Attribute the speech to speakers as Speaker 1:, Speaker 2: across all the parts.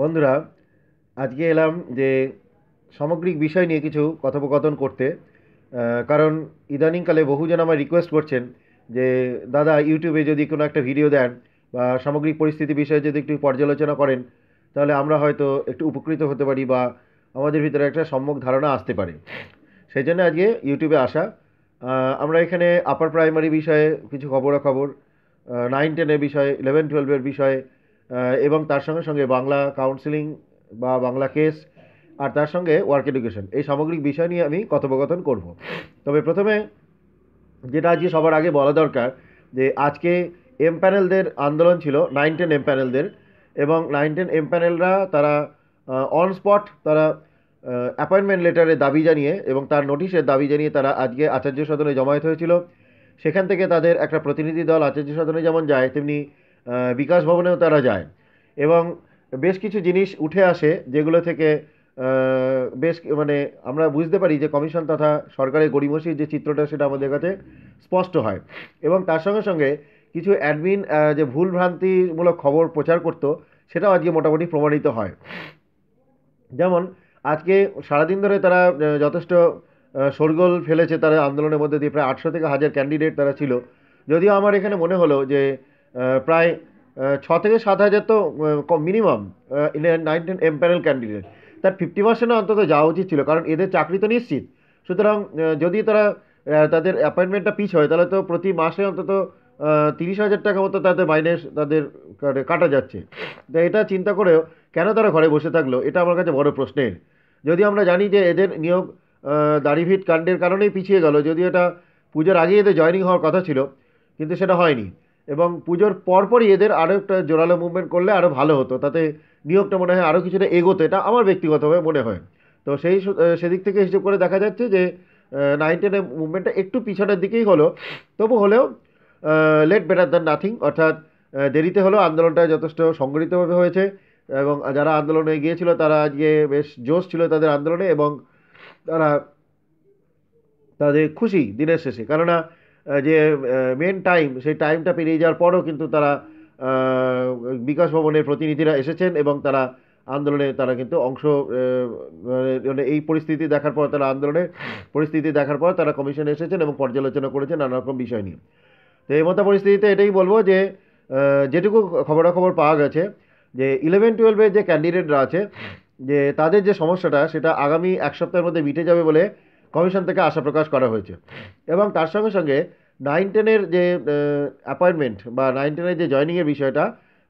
Speaker 1: বন্ধুরা আজকে এলাম যে সামগ্রিক বিষয় নিয়ে কিছু কথোপকথন করতে কারণ ইদানিংকালে বহুজন আমার রিকোয়েস্ট করছেন যে দাদা ইউটিউবে যদি কোনো একটা ভিডিও দেন বা সামগ্রিক পরিস্থিতি বিষয়ে যদি একটু পর্যালোচনা করেন তাহলে আমরা হয়তো একটু উপকৃত হতে পারি বা আমাদের ভিতরে একটা সম্যক ধারণা আসতে পারে সেই জন্য আজকে ইউটিউবে আসা আমরা এখানে আপার প্রাইমারি বিষয়ে কিছু খবরাখবর নাইন টেনের বিষয়ে ইলেভেন টুয়েলভের বিষয়ে এবং তার সঙ্গে সঙ্গে বাংলা কাউন্সিলিং বা বাংলা কেস আর তার সঙ্গে ওয়ার্ক এডুকেশন এই সামগ্রিক বিষয় নিয়ে আমি কথোপকথন করব তবে প্রথমে যেটা আজকে সবার আগে বলা দরকার যে আজকে এম প্যানেলদের আন্দোলন ছিল নাইন টেন এম প্যানেলদের এবং নাইন টেন এম প্যানেলরা তারা অন স্পট তারা অ্যাপয়েন্টমেন্ট লেটারের দাবি জানিয়ে এবং তার নোটিশের দাবি জানিয়ে তারা আজকে আচার্য সদনে জমায়েত হয়েছিল সেখান থেকে তাদের একটা প্রতিনিধি দল আচার্য সদনে যেমন যায় তেমনি বিকাশ ভবনেও তারা যায় এবং বেশ কিছু জিনিস উঠে আসে যেগুলো থেকে বেশ মানে আমরা বুঝতে পারি যে কমিশন তথা সরকারের গরিমসির যে চিত্রটা সেটা আমাদের কাছে স্পষ্ট হয় এবং তার সঙ্গে সঙ্গে কিছু অ্যাডমিন যে ভুলভ্রান্তিমূলক খবর প্রচার করত সেটাও আজকে মোটামুটি প্রমাণিত হয় যেমন আজকে সারাদিন ধরে তারা যথেষ্ট শোরগোল ফেলেছে তারা আন্দোলনের মধ্যে দিয়ে প্রায় আটশো থেকে হাজার ক্যান্ডিডেট তারা ছিল যদিও আমার এখানে মনে হলো যে প্রায় ছ থেকে সাত হাজার তো minimum nineteen ten empanel candidate তার ফিফটি পার্সেন্ট অন্তত যাওয়া উচিত ছিল কারণ এদের চাকরি তো নিশ্চিত সুতরাং যদি তারা তাদের অ্যাপয়েন্টমেন্টটা পিছ হয় তাহলে তো প্রতি মাসে অন্তত তিরিশ হাজার টাকা মতো তাদের মাইনে তাদের কাটা যাচ্ছে তো এটা চিন্তা করেও কেন তারা ঘরে বসে থাকলো এটা আমার কাছে বড় প্রশ্নের যদি আমরা জানি যে এদের নিয়োগ দাড়িভিট কাণ্ডের কারণেই পিছিয়ে গেল যদি এটা পুজোর আগেই এদের জয়নিং হওয়ার কথা ছিল কিন্তু সেটা হয়নি এবং পুজোর পরপরই এদের আরও একটা জোরালো মুভমেন্ট করলে আরও ভালো হতো তাতে নিয়োগটা মনে হয় আরও কিছুটা এগোতো এটা আমার ব্যক্তিগতভাবে মনে হয় তো সেই সেদিক থেকে হিসেব করে দেখা যাচ্ছে যে নাইন টেনের মুভমেন্টটা একটু পিছনের দিকেই হলো তবু হলেও লেট বেটার দ্যান নাথিং অর্থাৎ দেরিতে হলেও আন্দোলনটা যথেষ্ট সংগঠিতভাবে হয়েছে এবং যারা আন্দোলনে গিয়েছিল তারা আজকে বেশ জোশ ছিল তাদের আন্দোলনে এবং তারা তাদের খুশি দিনের শেষে কেননা যে মেন টাইম সেই টাইমটা পেরিয়ে যাওয়ার পরও কিন্তু তারা বিকাশ ভবনের প্রতিনিধিরা এসেছেন এবং তারা আন্দোলনে তারা কিন্তু অংশ মানে, মানে এই পরিস্থিতি দেখার পর তারা আন্দোলনে পরিস্থিতি দেখার পর তারা কমিশনে এসেছেন এবং পর্যালোচনা করেছেন নানা রকম বিষয় নিয়ে তো এই মতো পরিস্থিতিতে এটাই বলবো যে যেটুকু খবরাখবর পাওয়া গেছে যে ইলেভেন টুয়েলভের যে ক্যান্ডিডেটরা আছে যে তাদের যে সমস্যাটা সেটা আগামী এক সপ্তাহের মধ্যে মিটে যাবে বলে কমিশন থেকে আশা প্রকাশ করা হয়েছে এবং তার সঙ্গে সঙ্গে নাইন টেনের যে অ্যাপয়েন্টমেন্ট বা নাইন টেনের যে জয়নিংয়ের বিষয়টা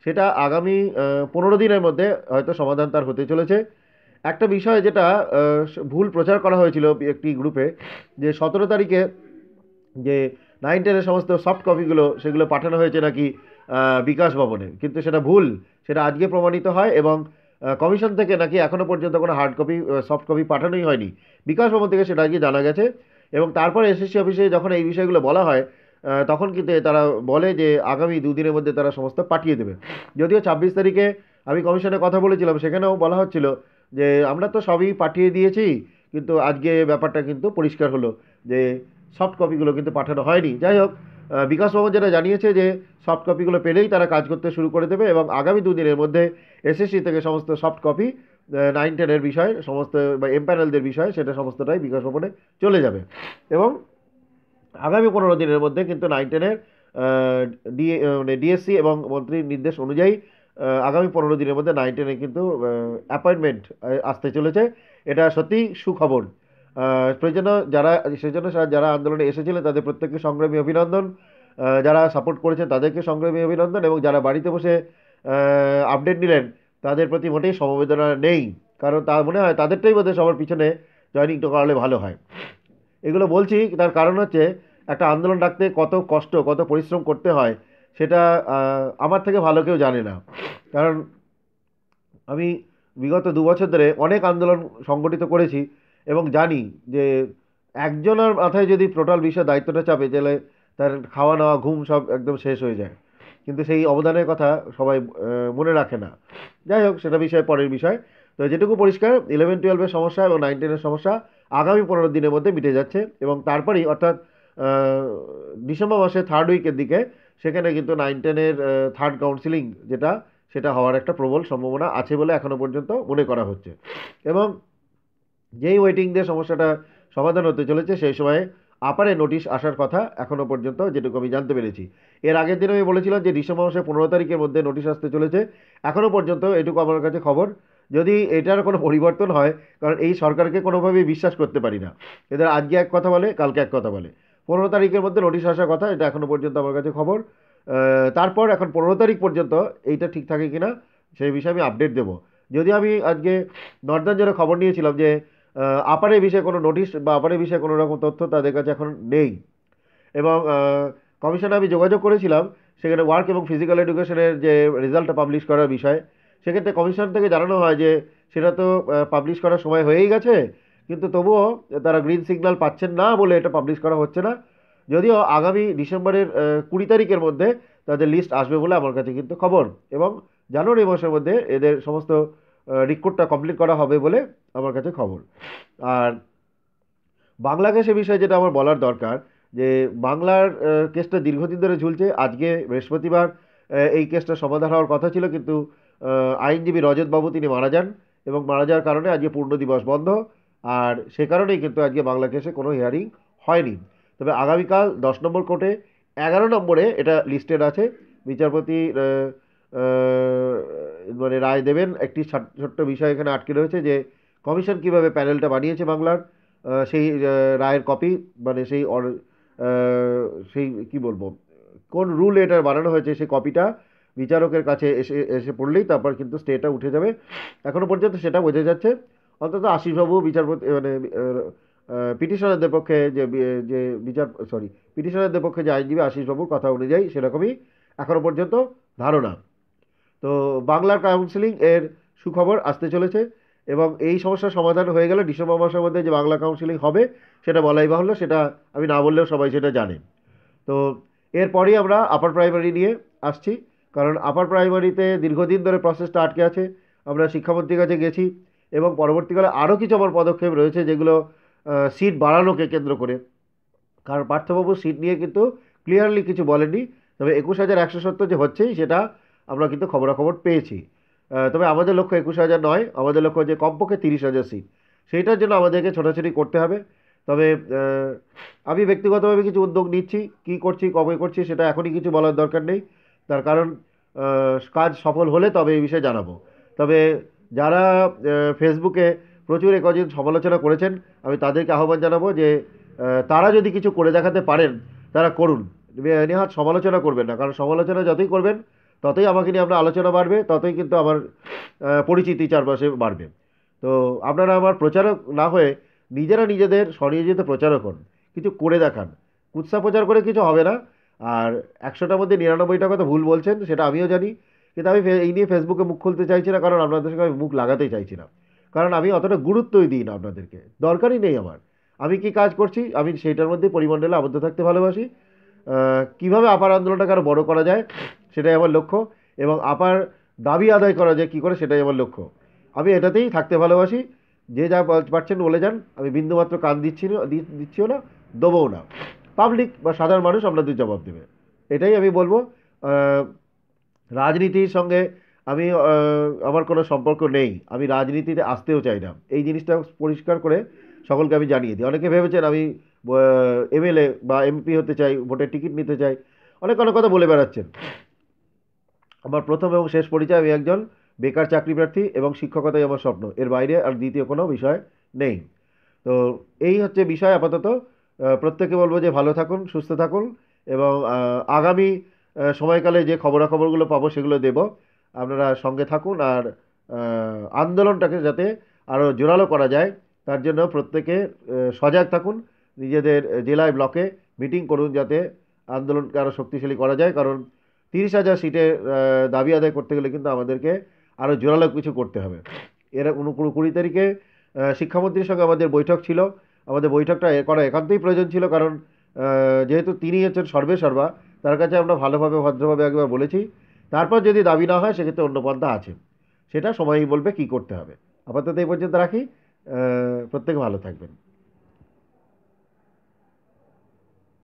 Speaker 1: সেটা আগামী পনেরো দিনের মধ্যে হয়তো সমাধান তার হতে চলেছে একটা বিষয় যেটা ভুল প্রচার করা হয়েছিল একটি গ্রুপে যে সতেরো তারিখে যে নাইন টেনের সমস্ত সফট কপিগুলো সেগুলো পাঠানো হয়েছে নাকি বিকাশ ভবনে কিন্তু সেটা ভুল সেটা আজকে প্রমাণিত হয় এবং কমিশন থেকে নাকি এখনও পর্যন্ত কোনো হার্ড কপি সফট কপি পাঠানোই হয়নি বিকাশ ভবন থেকে সেটা আজকে জানা গেছে এবং তারপর এসএসসি অফিসে যখন এই বিষয়গুলো বলা হয় তখন কিন্তু তারা বলে যে আগামী দুদিনের মধ্যে তারা সমস্ত পাঠিয়ে দেবে যদিও ছাব্বিশ তারিখে আমি কমিশনে কথা বলেছিলাম সেখানেও বলা হচ্ছিল যে আমরা তো সবই পাঠিয়ে দিয়েছি কিন্তু আজকে ব্যাপারটা কিন্তু পরিষ্কার হলো যে সফট কপিগুলো কিন্তু পাঠানো হয়নি যাই হোক বিকাশবাবু যেটা জানিয়েছে যে সফট কপিগুলো পেলেই তারা কাজ করতে শুরু করে দেবে এবং আগামী দুদিনের মধ্যে এসএসসি থেকে সমস্ত সফট কপি নাইন টেনের বিষয় সমস্ত বা এমপ্যানেলদের বিষয় সেটা সমস্তটাই বিকাশ ভবনে চলে যাবে এবং আগামী পনেরো দিনের মধ্যে কিন্তু নাইন টেনের ডিএ মানে ডিএসসি এবং মন্ত্রীর নির্দেশ অনুযায়ী আগামী পনেরো দিনের মধ্যে নাইন টেনে কিন্তু অ্যাপয়েন্টমেন্ট আসতে চলেছে এটা সত্যিই সুখবর সেজন্য যারা সেজন্য যারা আন্দোলনে এসেছিলেন তাদের প্রত্যেককে সংগ্রামী অভিনন্দন যারা সাপোর্ট করেছেন তাদেরকে সংগ্রামী অভিনন্দন এবং যারা বাড়িতে বসে আপডেট নিলেন তাদের প্রতি মোটেই সমবেদনা নেই কারণ তার মনে হয় তাদেরটাই বোধহয় সবার পিছনে জয়নিংটা করালে ভালো হয় এগুলো বলছি তার কারণ হচ্ছে একটা আন্দোলন ডাকতে কত কষ্ট কত পরিশ্রম করতে হয় সেটা আমার থেকে ভালো কেউ জানে না কারণ আমি বিগত দু বছর ধরে অনেক আন্দোলন সংগঠিত করেছি এবং জানি যে একজনের মাথায় যদি টোটাল বিষয় দায়িত্বটা চাপে তাহলে তার খাওয়া দাওয়া ঘুম সব একদম শেষ হয়ে যায় কিন্তু সেই অবদানের কথা সবাই মনে রাখে না যাই হোক সেটা বিষয় পরের বিষয় তো যেটুকু পরিষ্কার ইলেভেন টুয়েলভের সমস্যা এবং নাইন টেনের সমস্যা আগামী পনেরো দিনের মধ্যে মিটে যাচ্ছে এবং তারপরেই অর্থাৎ ডিসেম্বর মাসে থার্ড উইকের দিকে সেখানে কিন্তু নাইন টেনের থার্ড কাউন্সিলিং যেটা সেটা হওয়ার একটা প্রবল সম্ভাবনা আছে বলে এখনও পর্যন্ত মনে করা হচ্ছে এবং যেই ওয়েটিং দিয়ে সমস্যাটা সমাধান হতে চলেছে সেই সময়ে আপারে নোটিশ আসার কথা এখনও পর্যন্ত যেটুকু আমি জানতে পেরেছি এর আগের দিন আমি বলেছিলাম যে ডিসেম্বর মাসে পনেরো তারিখের মধ্যে নোটিশ আসতে চলেছে এখনও পর্যন্ত এটুকু আমার কাছে খবর যদি এটার কোনো পরিবর্তন হয় কারণ এই সরকারকে কোনোভাবেই বিশ্বাস করতে পারি না এদের আজকে এক কথা বলে কালকে এক কথা বলে পনেরো তারিখের মধ্যে নোটিশ আসার কথা এটা এখনও পর্যন্ত আমার কাছে খবর তারপর এখন পনেরো তারিখ পর্যন্ত এইটা ঠিক থাকে কি না সেই বিষয়ে আমি আপডেট দেবো যদি আমি আজকে নর্দান জন্য খবর নিয়েছিলাম যে আপারে বিষয়ে কোনো নোটিশ বা আপারে বিষয়ে কোনো রকম তথ্য তাদের কাছে এখন নেই এবং কমিশনে আমি যোগাযোগ করেছিলাম সেখানে ওয়ার্ক এবং ফিজিক্যাল এডুকেশনের যে রেজাল্টটা পাবলিশ করার বিষয় সেক্ষেত্রে কমিশন থেকে জানানো হয় যে সেটা তো পাবলিশ করার সময় হয়েই গেছে কিন্তু তবুও তারা গ্রিন সিগন্যাল পাচ্ছেন না বলে এটা পাবলিশ করা হচ্ছে না যদিও আগামী ডিসেম্বরের কুড়ি তারিখের মধ্যে তাদের লিস্ট আসবে বলে আমার কাছে কিন্তু খবর এবং জানুয়ারি মাসের মধ্যে এদের সমস্ত রিক্রুটটা কমপ্লিট করা হবে বলে আমার কাছে খবর আর বাংলা কেসের বিষয়ে যেটা আমার বলার দরকার যে বাংলার কেসটা দীর্ঘদিন ধরে ঝুলছে আজকে বৃহস্পতিবার এই কেসটা সমাধান হওয়ার কথা ছিল কিন্তু আইনজীবী রজতবাবু তিনি মারা যান এবং মারা যাওয়ার কারণে আজকে পূর্ণ দিবস বন্ধ আর সে কারণেই কিন্তু আজকে বাংলা কেসে কোনো হিয়ারিং হয়নি তবে আগামীকাল দশ নম্বর কোর্টে এগারো নম্বরে এটা লিস্টেড আছে বিচারপতি মানে রায় দেবেন একটি ছোট্ট বিষয় এখানে আটকে রয়েছে যে কমিশন কিভাবে প্যানেলটা বানিয়েছে বাংলার সেই রায়ের কপি মানে সেই সেই কি বলবো কোন রুল এটা বানানো হয়েছে সেই কপিটা বিচারকের কাছে এসে এসে পড়লেই তারপর কিন্তু স্টেটা উঠে যাবে এখনও পর্যন্ত সেটা বোঝা যাচ্ছে অন্তত আশিসবাবু বিচারপতি মানে পিটিশনারদের পক্ষে যে যে বিচার সরি পিটিশনারদের পক্ষে যে আইনজীবী আশিসবাবুর কথা অনুযায়ী সেরকমই এখনও পর্যন্ত ধারণা তো বাংলার কাউন্সিলিং এর সুখবর আসতে চলেছে এবং এই সমস্যার সমাধান হয়ে গেলে ডিসেম্বর মাসের মধ্যে যে বাংলা কাউন্সিলিং হবে সেটা বলাই বাহুল্য সেটা আমি না বললেও সবাই সেটা জানে তো এরপরেই আমরা আপার প্রাইমারি নিয়ে আসছি কারণ আপার প্রাইমারিতে দীর্ঘদিন ধরে প্রসেসটা আটকে আছে আমরা শিক্ষামন্ত্রীর কাছে গেছি এবং পরবর্তীকালে আরও কিছু আমার পদক্ষেপ রয়েছে যেগুলো সিট বাড়ানোকে কেন্দ্র করে কারণ পার্থবাবু সিট নিয়ে কিন্তু ক্লিয়ারলি কিছু বলেনি তবে একুশ হাজার একশো সত্তর যে হচ্ছেই সেটা আমরা কিন্তু খবরাখবর পেয়েছি তবে আমাদের লক্ষ্য একুশ হাজার নয় আমাদের লক্ষ্য যে কমপক্ষে তিরিশ হাজার সিট সেইটার জন্য আমাদেরকে ছোটাছুটি করতে হবে তবে আমি ব্যক্তিগতভাবে কিছু উদ্যোগ নিচ্ছি কি করছি কবে করছি সেটা এখনই কিছু বলার দরকার নেই তার কারণ কাজ সফল হলে তবে এই বিষয়ে জানাবো তবে যারা ফেসবুকে প্রচুর একজন সমালোচনা করেছেন আমি তাদেরকে আহ্বান জানাবো যে তারা যদি কিছু করে দেখাতে পারেন তারা করুন নেহাত সমালোচনা করবেন না কারণ সমালোচনা যতই করবেন ততই আমাকে নিয়ে আপনার আলোচনা বাড়বে ততই কিন্তু আমার পরিচিতি চারপাশে বাড়বে তো আপনারা আমার প্রচারক না হয়ে নিজেরা নিজেদের স্বনিয়োজিত প্রচারক হন কিছু করে দেখান কুৎসা প্রচার করে কিছু হবে না আর একশোটার মধ্যে নিরানব্বইটা কথা ভুল বলছেন সেটা আমিও জানি কিন্তু আমি এই নিয়ে ফেসবুকে মুখ খুলতে চাইছি না কারণ আপনাদের সঙ্গে আমি মুখ লাগাতে চাইছি না কারণ আমি অতটা গুরুত্বই দিই না আপনাদেরকে দরকারই নেই আমার আমি কি কাজ করছি আমি সেইটার মধ্যে পরিমণ্ডলে আবদ্ধ থাকতে ভালোবাসি কীভাবে আপার আন্দোলনটাকে আরও বড়ো করা যায় সেটাই আমার লক্ষ্য এবং আপার দাবি আদায় করা যায় কী করে সেটাই আমার লক্ষ্য আমি এটাতেই থাকতে ভালোবাসি যে যা পারছেন বলে যান আমি বিন্দুমাত্র কান দিচ্ছি দিচ্ছিও না দেবও না পাবলিক বা সাধারণ মানুষ আপনাদের জবাব দেবে এটাই আমি বলবো রাজনীতির সঙ্গে আমি আমার কোনো সম্পর্ক নেই আমি রাজনীতিতে আসতেও চাই না এই জিনিসটা পরিষ্কার করে সকলকে আমি জানিয়ে দিই অনেকে ভেবেছেন আমি এমএলএ বা এমপি হতে চাই ভোটের টিকিট নিতে চাই অনেক অনেক কথা বলে বেড়াচ্ছেন আমার প্রথম এবং শেষ পরিচয় আমি একজন বেকার চাকরি প্রার্থী এবং শিক্ষকতাই আমার স্বপ্ন এর বাইরে আর দ্বিতীয় কোনো বিষয় নেই তো এই হচ্ছে বিষয় আপাতত প্রত্যেকে বলবো যে ভালো থাকুন সুস্থ থাকুন এবং আগামী সময়কালে যে খবরাখবরগুলো পাবো সেগুলো দেব আপনারা সঙ্গে থাকুন আর আন্দোলনটাকে যাতে আরও জোরালো করা যায় তার জন্য প্রত্যেকে সজাগ থাকুন নিজেদের জেলায় ব্লকে মিটিং করুন যাতে আন্দোলনকে আরও শক্তিশালী করা যায় কারণ তিরিশ হাজার সিটের দাবি আদায় করতে গেলে কিন্তু আমাদেরকে আরও জোরালো কিছু করতে হবে এরা উনকুড়ো কুড়ি তারিখে শিক্ষামন্ত্রীর সঙ্গে আমাদের বৈঠক ছিল আমাদের বৈঠকটা করা একান্তই প্রয়োজন ছিল কারণ যেহেতু তিনি হচ্ছেন সর্বে সর্বা তার কাছে আমরা ভালোভাবে ভদ্রভাবে একবার বলেছি তারপর যদি দাবি না হয় সেক্ষেত্রে অন্য পন্থা আছে সেটা সময়ই বলবে কি করতে হবে আপাতত এই পর্যন্ত রাখি প্রত্যেকে ভালো থাকবেন